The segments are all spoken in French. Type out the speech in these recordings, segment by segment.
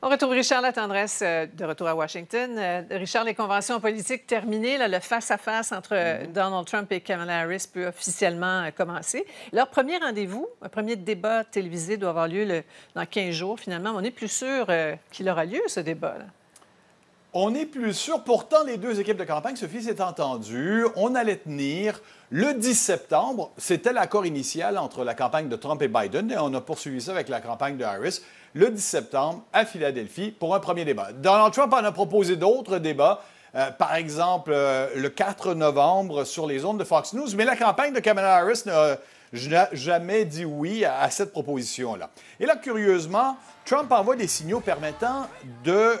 On retrouve Richard Latendresse euh, de retour à Washington. Euh, Richard, les conventions politiques terminées, le face-à-face entre euh, mhm. Donald Trump et Kamala Harris peut officiellement commencer. Leur premier rendez-vous, un premier débat télévisé doit avoir lieu dans 15 jours finalement. On est plus sûr qu'il aura lieu ce débat. Là. On est plus sûr. Pourtant, les deux équipes de campagne, Sophie, s'est entendu. On allait tenir le 10 septembre. C'était l'accord initial entre la campagne de Trump et Biden. Et on a poursuivi ça avec la campagne de Harris le 10 septembre à Philadelphie pour un premier débat. Donald Trump en a proposé d'autres débats. Euh, par exemple, euh, le 4 novembre sur les ondes de Fox News. Mais la campagne de Kamala Harris n'a... Je n'ai jamais dit oui à, cette proposition-là. Et là, curieusement, Trump envoie des signaux permettant de euh,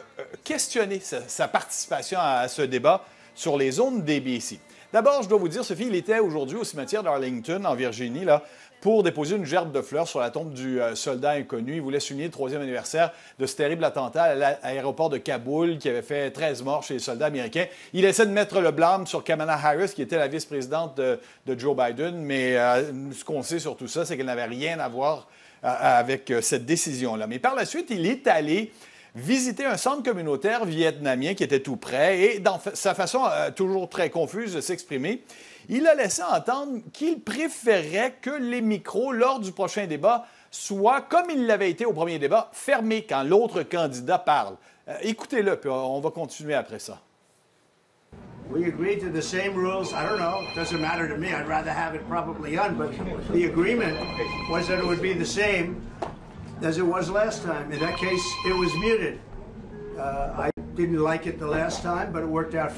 questionner sa, participation à, ce débat sur les zones DBC. D'abord, je dois vous dire, Sophie, il était aujourd'hui au cimetière d'Arlington, en Virginie, là, pour déposer une gerbe de fleurs sur la tombe du euh, soldat inconnu. Il voulait souligner le troisième anniversaire de ce terrible attentat à l'aéroport de Kaboul qui avait fait 13 morts chez les soldats américains. Il essaie de mettre le blâme sur Kamala Harris, qui était la vice-présidente de, Joe Biden, mais euh, ce qu'on sait sur tout ça, c'est qu'elle n'avait rien à voir euh, avec cette décision-là. Mais par la suite, il est allé visiter un centre communautaire vietnamien qui était tout près et, dans sa façon euh, toujours très confuse de s'exprimer, il a laissé entendre qu'il préférait que les micros, lors du prochain débat, soient, comme ils l'avaient été au premier débat, fermés quand l'autre candidat parle. Euh, écoutez-le, puis on va continuer après ça. We agreed to the same rules. I don't know. doesn't matter to me. I'd rather have it probably the agreement was that as it was last time. In that case, it was muted. Uh, I didn't like it the last time, but it worked out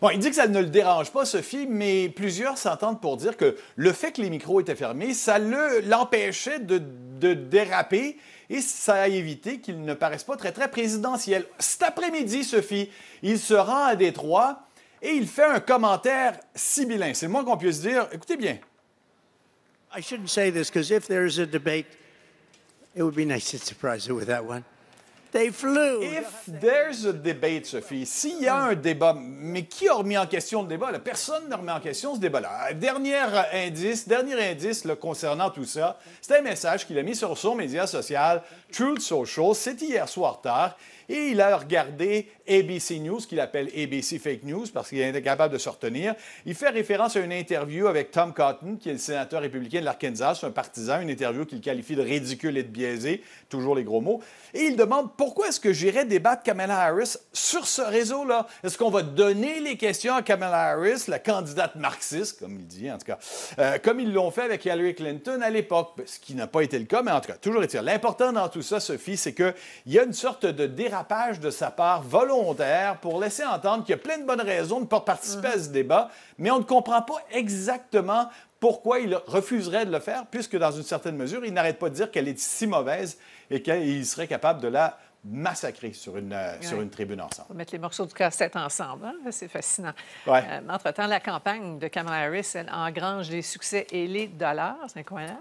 Bon, il dit que ça ne le dérange pas, Sophie, mais plusieurs s'entendent pour dire que le fait que les micros étaient fermés, ça l'empêchait le, de, de, déraper et ça a évité qu'il ne paraisse pas très, très présidentiel. Cet après-midi, Sophie, il se rend à Détroit et il fait un commentaire sibyllin. C'est le moins qu'on puisse dire. Écoutez bien. I shouldn't say this because if there is a debate, it would be nice to surprise her with that one. They flew. If there's a debate, Sophie, s'il y a hmm. un débat, mais qui a remis en question le débat? Là? Personne n'a remis en question ce débat-là. Dernier indice, dernier indice là, concernant tout ça, c'est un message qu'il a mis sur son média social, Truth Social. C'est hier soir tard et il a regardé ABC News, qu'il appelle ABC Fake News parce qu'il est incapable de se retenir. Il fait référence à une interview avec Tom Cotton, qui est le sénateur républicain de l'Arkansas, un partisan, une interview qu'il qualifie de ridicule et de biaisé. toujours les gros mots. Et il demande pourquoi est-ce que j'irais débattre Kamala Harris sur ce réseau-là? Est-ce qu'on va donner les questions à Kamala Harris, la candidate marxiste, comme il dit en tout cas, euh, comme ils l'ont fait avec Hillary Clinton à l'époque, ben, ce qui n'a pas été le cas, mais en tout cas, toujours est-il. L'important dans tout ça, Sophie, c'est qu'il y a une sorte de dérapage de sa part volontaire pour laisser entendre qu'il y a plein de bonnes raisons de ne pas participer à mhm. ce débat, mais on ne comprend pas exactement pourquoi il refuserait de le faire, puisque dans une certaine mesure, il n'arrête pas de dire qu'elle est si mauvaise et qu'il serait capable de la massacrer sur une, euh, sur une tribune ensemble. mettre les morceaux de cassette ensemble, hein, c'est fascinant. Euh, entre-temps, la campagne de Kamala Harris, elle engrange les succès et les dollars, c'est incroyable.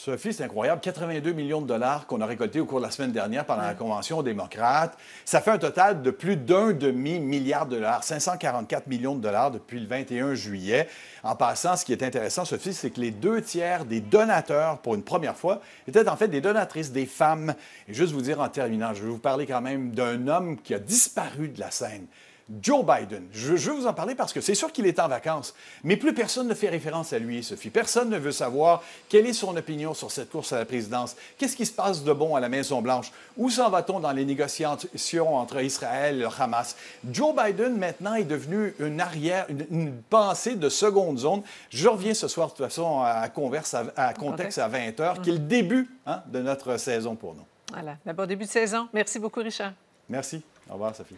Sophie, c'est incroyable, 82 millions de dollars qu'on a récoltés au cours de la semaine dernière pendant la Convention démocrate. Ça fait un total de plus d'un demi-milliard de dollars, 544 millions de dollars depuis le 21 juillet. En passant, ce qui est intéressant, Sophie, c'est que les deux tiers des donateurs, pour une première fois, étaient en fait des donatrices, des femmes. Et juste vous dire en terminant, je vais vous parler quand même d'un homme qui a disparu de la scène. Joe Biden, je, veux vous en parler parce que c'est sûr qu'il est en vacances, mais plus personne ne fait référence à lui, Sophie. Personne ne veut savoir quelle est son opinion sur cette course à la présidence. Qu'est-ce qui se passe de bon à la Maison-Blanche? Où s'en va-t-on dans les négociations entre Israël et le Hamas? Joe Biden, maintenant, est devenu une arrière, une, pensée de seconde zone. Je reviens ce soir, de toute façon, à, converse à, contexte à 20 h, mm. qui est le début hein, de notre saison pour nous. Voilà, d'abord début de saison. Merci beaucoup, Richard. Merci. Au revoir, Sophie.